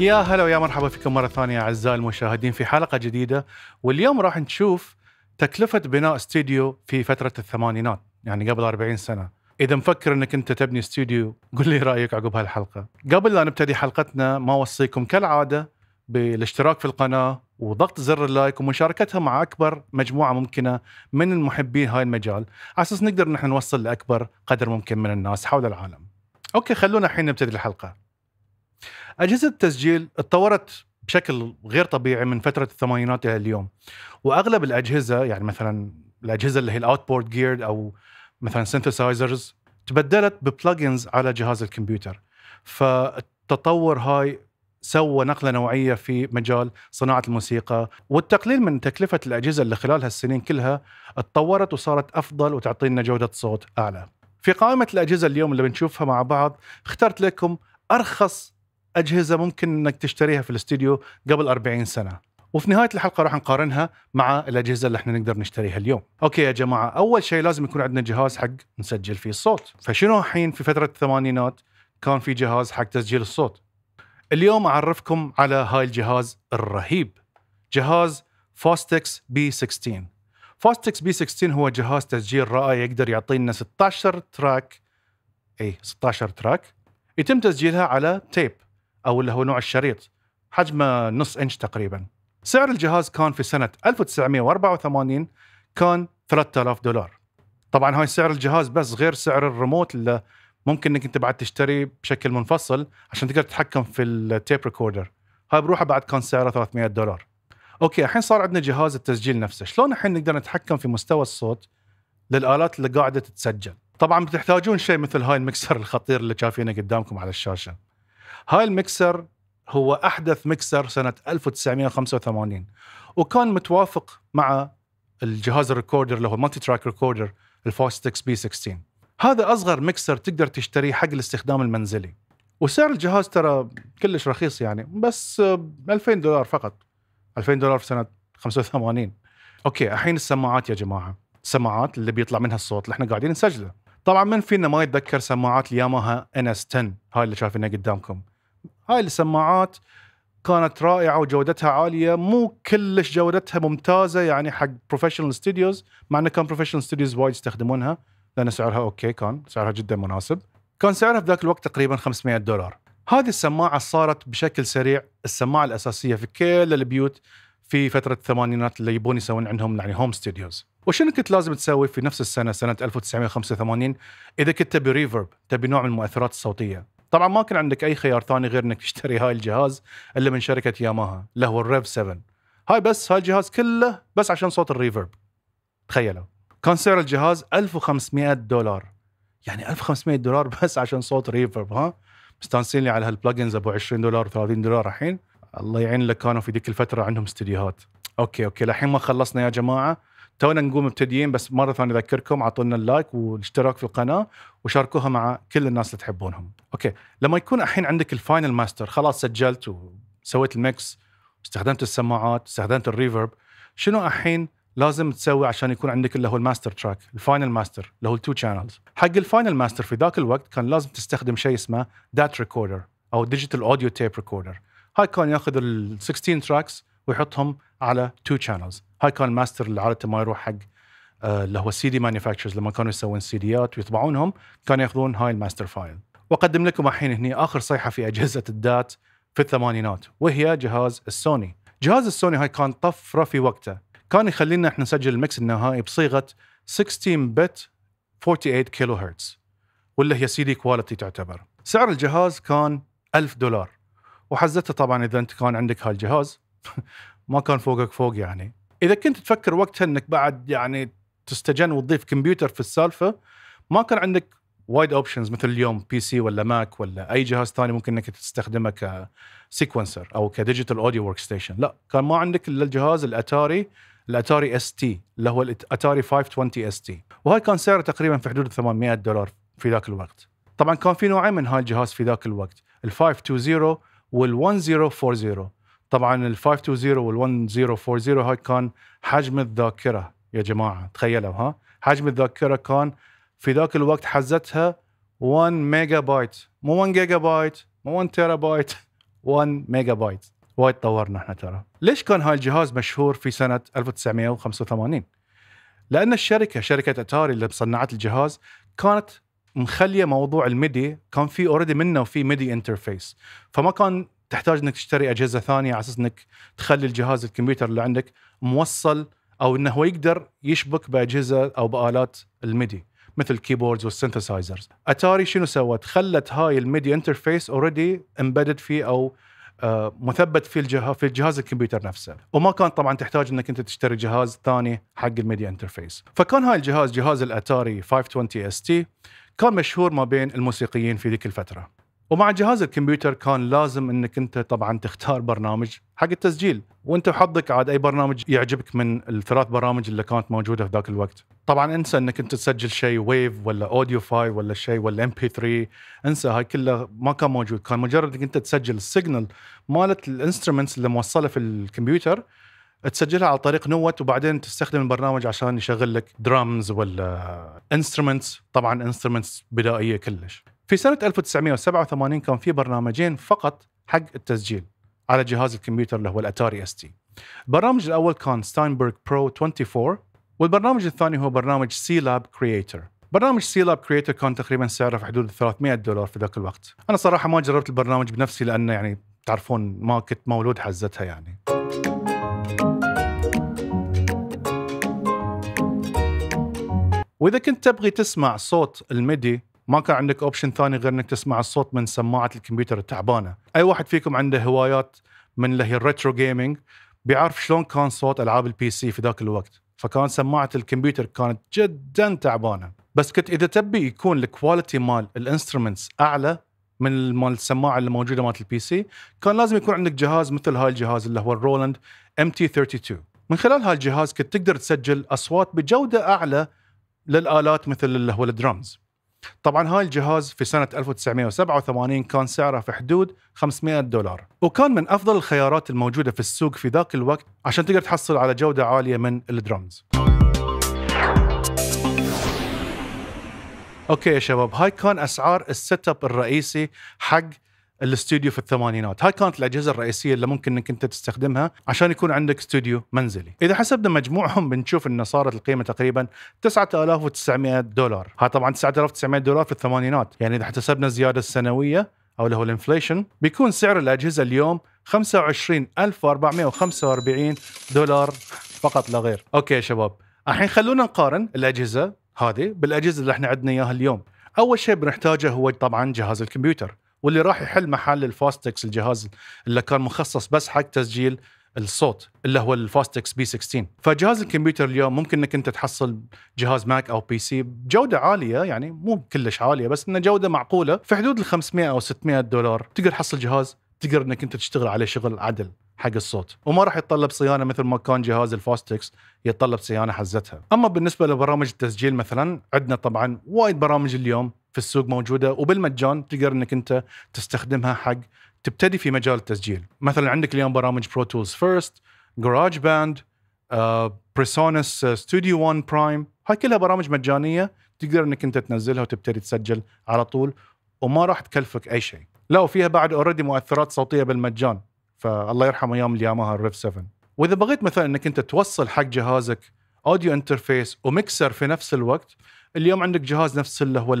يا هلا ويا مرحبا فيكم مرة ثانية أعزائي المشاهدين في حلقة جديدة واليوم راح نشوف تكلفة بناء استوديو في فترة الثمانينات يعني قبل 40 سنة إذا مفكر أنك أنت تبني استوديو قل لي رأيك عقب هالحلقة قبل لا نبتدي حلقتنا ما أوصيكم كالعادة بالاشتراك في القناة وضغط زر اللايك ومشاركتها مع أكبر مجموعة ممكنة من المحبين هاي المجال على أساس نقدر نحن نوصل لأكبر قدر ممكن من الناس حول العالم أوكي خلونا الحين نبتدي الحلقة أجهزة التسجيل اتطورت بشكل غير طبيعي من فترة الثمانينات إلى اليوم وأغلب الأجهزة يعني مثلا الأجهزة اللي هي الأوتبورد جيرد أو مثلا سينثسايزرز تبدلت ببلجنز على جهاز الكمبيوتر فالتطور هاي سوى نقله نوعيه في مجال صناعه الموسيقى والتقليل من تكلفه الاجهزه اللي خلال هالسنين كلها اتطورت وصارت افضل وتعطينا جوده صوت اعلى. في قائمه الاجهزه اليوم اللي بنشوفها مع بعض اخترت لكم ارخص اجهزه ممكن انك تشتريها في الاستديو قبل 40 سنه وفي نهايه الحلقه راح نقارنها مع الاجهزه اللي احنا نقدر نشتريها اليوم. اوكي يا جماعه، اول شيء لازم يكون عندنا جهاز حق نسجل فيه الصوت، فشنو الحين في فتره الثمانينات كان في جهاز حق تسجيل الصوت. اليوم اعرفكم على هاي الجهاز الرهيب. جهاز فاستكس بي 16. فاستكس بي 16 هو جهاز تسجيل رائع يقدر يعطينا 16 تراك اي 16 تراك يتم تسجيلها على تيب او اللي هو نوع الشريط حجمه نص انش تقريبا سعر الجهاز كان في سنه 1984 كان 3000 دولار طبعا هاي سعر الجهاز بس غير سعر الريموت اللي ممكن انك انت بعد تشتري بشكل منفصل عشان تقدر تتحكم في التيب ريكوردر هاي بروحه بعد كان سعره 300 دولار اوكي الحين صار عندنا جهاز التسجيل نفسه شلون الحين نقدر نتحكم في مستوى الصوت للالات اللي قاعده تتسجل طبعا بتحتاجون شيء مثل هاي المكسر الخطير اللي شايفينه قدامكم على الشاشه هاي المكسر هو احدث مكسر سنه 1985 وكان متوافق مع الجهاز الريكوردر اللي هو مالتي تراك ريكوردر الفاستكس بي 16 هذا اصغر مكسر تقدر تشتريه حق الاستخدام المنزلي وسعر الجهاز ترى كلش رخيص يعني بس 2000 دولار فقط 2000 دولار في سنه 85 اوكي الحين السماعات يا جماعه السماعات اللي بيطلع منها الصوت اللي احنا قاعدين نسجله طبعا من فينا ما يتذكر سماعات الياماها ان اس 10 هاي اللي شايفينها قدامكم هاي السماعات كانت رائعه وجودتها عاليه مو كلش جودتها ممتازه يعني حق بروفيشنال ستوديوز مع انه كان بروفيشنال ستوديوز وايد يستخدمونها لان سعرها اوكي كان سعرها جدا مناسب كان سعرها في ذاك الوقت تقريبا 500 دولار هذه السماعه صارت بشكل سريع السماعه الاساسيه في كل البيوت في فتره الثمانينات اللي يبون يسوون عندهم يعني هوم ستوديوز وشنو كنت لازم تسوي في نفس السنه سنه 1985 اذا كنت تبي ريفرب تبي نوع من المؤثرات الصوتيه طبعا ما كان عندك اي خيار ثاني غير انك تشتري هاي الجهاز اللي من شركه ياماها اللي هو الريف 7 هاي بس هاي الجهاز كله بس عشان صوت الريفرب تخيلوا كان سعر الجهاز 1500 دولار يعني 1500 دولار بس عشان صوت ريفرب ها مستانسين لي على هالبلجنز ابو 20 دولار 30 دولار الحين الله يعين اللي كانوا في ذيك الفتره عندهم استديوهات اوكي اوكي الحين ما خلصنا يا جماعه تونا نقوم مبتدئين بس مره ثانيه اذكركم اعطونا اللايك والاشتراك في القناه وشاركوها مع كل الناس اللي تحبونهم. اوكي، لما يكون الحين عندك الفاينل ماستر خلاص سجلت وسويت الميكس استخدمت السماعات، استخدمت الريفرب، شنو الحين لازم تسوي عشان يكون عندك اللي هو الماستر تراك، الفاينل ماستر اللي هو التو شانلز. حق الفاينل ماستر في ذاك الوقت كان لازم تستخدم شيء اسمه دات ريكوردر او ديجيتال اوديو تيب ريكوردر. هاي كان ياخذ ال 16 تراكس ويحطهم على تو شانلز هاي كان ماستر اللي عاده ما يروح حق آه، اللي هو سي دي مانيفاكتشرز لما كانوا يسوون سيديات ويطبعونهم كانوا ياخذون هاي الماستر فايل واقدم لكم الحين هني اخر صيحه في اجهزه الدات في الثمانينات وهي جهاز السوني جهاز السوني هاي كان طفره في وقته كان يخلينا احنا نسجل المكس النهائي بصيغه 16 بت 48 كيلو هرتز واللي هي سي دي كواليتي تعتبر سعر الجهاز كان 1000 دولار وحزتها طبعا اذا انت كان عندك هالجهاز ما كان فوقك فوق يعني اذا كنت تفكر وقتها انك بعد يعني تستجن وتضيف كمبيوتر في السالفه ما كان عندك وايد اوبشنز مثل اليوم بي سي ولا ماك ولا اي جهاز ثاني ممكن انك تستخدمه كسيكونسر او كديجيتال اوديو ورك ستيشن لا كان ما عندك الا الجهاز الاتاري الاتاري اس تي اللي هو الاتاري 520 اس تي وهاي كان سعره تقريبا في حدود 800 دولار في ذاك الوقت طبعا كان في نوعين من هاي الجهاز في ذاك الوقت ال 520 وال 1040 طبعا ال 520 وال 1040 هاي كان حجم الذاكره يا جماعه تخيلوا ها حجم الذاكره كان في ذاك الوقت حزتها 1 ميجا بايت مو 1 جيجا بايت مو 1 تيرا بايت 1 ميجا بايت وايد طورنا احنا ترى ليش كان هاي الجهاز مشهور في سنه 1985 لان الشركه شركه اتاري اللي صنعت الجهاز كانت مخليه موضوع الميدي كان في اوريدي منه وفي ميدي انترفيس فما كان تحتاج انك تشتري اجهزه ثانيه على اساس انك تخلي الجهاز الكمبيوتر اللي عندك موصل او انه هو يقدر يشبك باجهزه او بالات الميدي مثل الكيبوردز والسنثسايزرز اتاري شنو سوت خلت هاي الميدي انترفيس اوريدي امبيدد فيه او آه، مثبت في الجهاز في الجهاز الكمبيوتر نفسه وما كان طبعا تحتاج انك انت تشتري جهاز ثاني حق الميديا انترفيس فكان هاي الجهاز جهاز الاتاري 520 اس تي كان مشهور ما بين الموسيقيين في ذيك الفتره ومع جهاز الكمبيوتر كان لازم انك انت طبعا تختار برنامج حق التسجيل وانت وحظك عاد اي برنامج يعجبك من الثلاث برامج اللي كانت موجوده في ذاك الوقت طبعا انسى انك انت تسجل شيء ويف ولا اوديو فايل ولا شيء ولا ام بي 3 انسى هاي كلها ما كان موجود كان مجرد انك انت تسجل السيجنال مالت الانسترومنتس اللي موصله في الكمبيوتر تسجلها على طريق نوت وبعدين تستخدم البرنامج عشان يشغل لك درامز ولا انسترومنتس طبعا انسترومنتس بدائيه كلش في سنة 1987 كان في برنامجين فقط حق التسجيل على جهاز الكمبيوتر اللي هو الاتاري اس تي. البرنامج الاول كان ستاينبرغ برو 24 والبرنامج الثاني هو برنامج سي لاب كرييتر. برنامج سي لاب كرييتر كان تقريبا سعره في حدود 300 دولار في ذاك الوقت. انا صراحة ما جربت البرنامج بنفسي لانه يعني تعرفون ما كنت مولود حزتها يعني. واذا كنت تبغي تسمع صوت الميدي ما كان عندك اوبشن ثاني غير انك تسمع الصوت من سماعه الكمبيوتر التعبانه اي واحد فيكم عنده هوايات من اللي هي الريترو جيمنج بيعرف شلون كان صوت العاب البي سي في ذاك الوقت فكان سماعه الكمبيوتر كانت جدا تعبانه بس كنت اذا تبي يكون الكواليتي مال الانسترومنتس اعلى من مال السماعه اللي موجوده مالت البي سي كان لازم يكون عندك جهاز مثل هاي الجهاز اللي هو الرولاند ام تي 32 من خلال هالجهاز كنت تقدر تسجل اصوات بجوده اعلى للالات مثل اللي هو الدرمز طبعا هاي الجهاز في سنة 1987 كان سعره في حدود 500 دولار وكان من أفضل الخيارات الموجودة في السوق في ذاك الوقت عشان تقدر تحصل على جودة عالية من الدرمز اوكي يا شباب هاي كان اسعار السيت اب الرئيسي حق الاستوديو في الثمانينات هاي كانت الاجهزه الرئيسيه اللي ممكن انك انت تستخدمها عشان يكون عندك استوديو منزلي اذا حسبنا مجموعهم بنشوف انه صارت القيمه تقريبا 9900 دولار هاي طبعا 9900 دولار في الثمانينات يعني اذا حسبنا الزياده السنويه او اللي هو الانفليشن بيكون سعر الاجهزه اليوم 25445 دولار فقط لا غير اوكي يا شباب الحين خلونا نقارن الاجهزه هذه بالاجهزه اللي احنا عندنا اياها اليوم اول شيء بنحتاجه هو طبعا جهاز الكمبيوتر واللي راح يحل محل الفاستكس الجهاز اللي كان مخصص بس حق تسجيل الصوت اللي هو الفاستكس بي 16 فجهاز الكمبيوتر اليوم ممكن انك انت تحصل جهاز ماك او بي سي بجوده عاليه يعني مو كلش عاليه بس انه جوده معقوله في حدود ال 500 او 600 دولار تقدر تحصل جهاز تقدر انك انت تشتغل عليه شغل عدل حق الصوت وما راح يتطلب صيانه مثل ما كان جهاز الفاستكس يتطلب صيانه حزتها اما بالنسبه لبرامج التسجيل مثلا عندنا طبعا وايد برامج اليوم في السوق موجوده وبالمجان تقدر انك انت تستخدمها حق تبتدي في مجال التسجيل مثلا عندك اليوم برامج برو تولز فيرست جراج باند بريسونس ستوديو 1 برايم هاي كلها برامج مجانيه تقدر انك انت تنزلها وتبتدي تسجل على طول وما راح تكلفك اي شيء لا وفيها بعد اوريدي مؤثرات صوتيه بالمجان فالله يرحم ايام الياماها الريف 7 واذا بغيت مثلا انك انت توصل حق جهازك اوديو انترفيس وميكسر في نفس الوقت اليوم عندك جهاز نفس اللي هو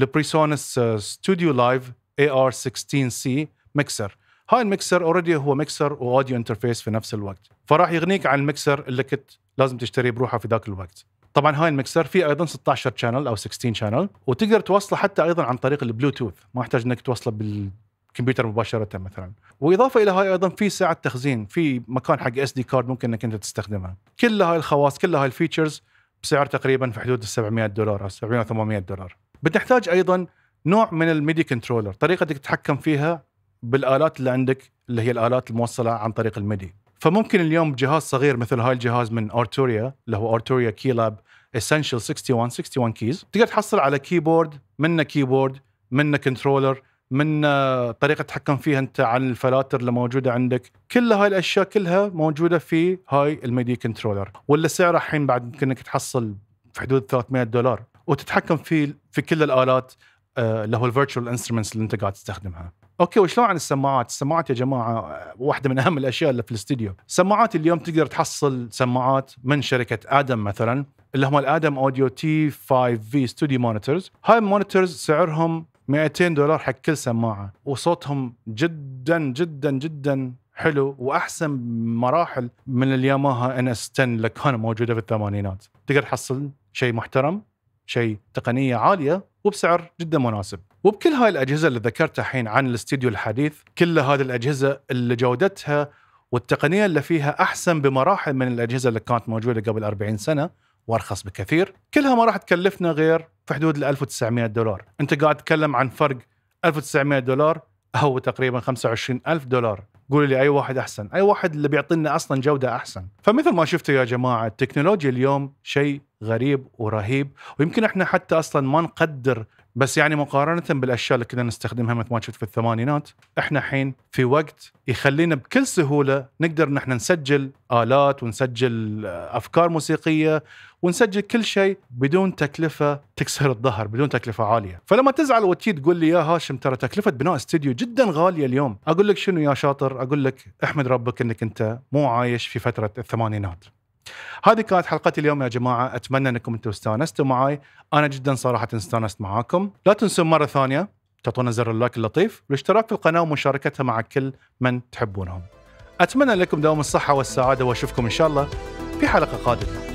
البريسونس ستوديو لايف اي ار 16 سي ميكسر هاي المكسر اوريدي هو مكسر واوديو انترفيس في نفس الوقت فراح يغنيك عن المكسر اللي كنت لازم تشتريه بروحه في ذاك الوقت طبعا هاي المكسر فيه ايضا 16 شانل او 16 شانل وتقدر توصله حتى ايضا عن طريق البلوتوث ما يحتاج انك توصله بالكمبيوتر مباشره مثلا واضافه الى هاي ايضا في سعه تخزين في مكان حق اس دي كارد ممكن انك انت تستخدمها كل هاي الخواص كل هاي الفيتشرز بسعر تقريبا في حدود ال 700 دولار او 700 800 دولار بتحتاج ايضا نوع من الميدي كنترولر طريقتك تتحكم فيها بالالات اللي عندك اللي هي الالات الموصله عن طريق الميدي فممكن اليوم جهاز صغير مثل هاي الجهاز من اورتوريا اللي هو اورتوريا كي لاب اسينشال 61 61 كيز تقدر تحصل على كيبورد منه كيبورد منه كنترولر من آه، طريقه تتحكم فيها انت عن الفلاتر اللي موجوده عندك كل هاي الاشياء كلها موجوده في هاي الميدي كنترولر ولا سعره الحين بعد يمكن انك تحصل في حدود 300 دولار وتتحكم في في كل الالات آه، اللي هو الفيرتشوال انسترومنتس اللي انت قاعد تستخدمها اوكي وشلون عن السماعات؟ السماعات يا جماعه آه، واحده من اهم الاشياء اللي في الاستديو، سماعات اليوم تقدر تحصل سماعات من شركه ادم مثلا اللي هم الادم اوديو تي 5 في ستوديو مونيتورز، هاي المونيتورز سعرهم 200 دولار حق كل سماعه وصوتهم جدا جدا جدا حلو واحسن مراحل من الياماها ان اس 10 اللي كانت موجوده في الثمانينات تقدر تحصل شيء محترم شيء تقنيه عاليه وبسعر جدا مناسب وبكل هاي الاجهزه اللي ذكرتها الحين عن الاستديو الحديث كل هذه الاجهزه اللي جودتها والتقنيه اللي فيها احسن بمراحل من الاجهزه اللي كانت موجوده قبل 40 سنه وارخص بكثير كلها ما راح تكلفنا غير في حدود ال 1900 دولار انت قاعد تتكلم عن فرق 1900 دولار هو تقريبا 25000 دولار قول لي اي واحد احسن اي واحد اللي بيعطينا اصلا جوده احسن فمثل ما شفتوا يا جماعه التكنولوجيا اليوم شيء غريب ورهيب ويمكن احنا حتى اصلا ما نقدر بس يعني مقارنه بالاشياء اللي كنا نستخدمها مثل ما شفت في الثمانينات احنا الحين في وقت يخلينا بكل سهوله نقدر نحن نسجل الات ونسجل آه، افكار موسيقيه ونسجل كل شيء بدون تكلفه تكسر الظهر بدون تكلفه عاليه فلما تزعل وتجي تقول لي يا هاشم ترى تكلفه بناء استديو جدا غاليه اليوم اقول لك شنو يا شاطر اقول لك احمد ربك انك انت مو عايش في فتره الثمانينات هذه كانت حلقة اليوم يا جماعة أتمنى أنكم أنتم استانستوا معي أنا جدا صراحة استانست معاكم لا تنسون مرة ثانية تعطونا زر اللايك اللطيف والاشتراك في القناة ومشاركتها مع كل من تحبونهم أتمنى لكم دوام الصحة والسعادة وأشوفكم إن شاء الله في حلقة قادمة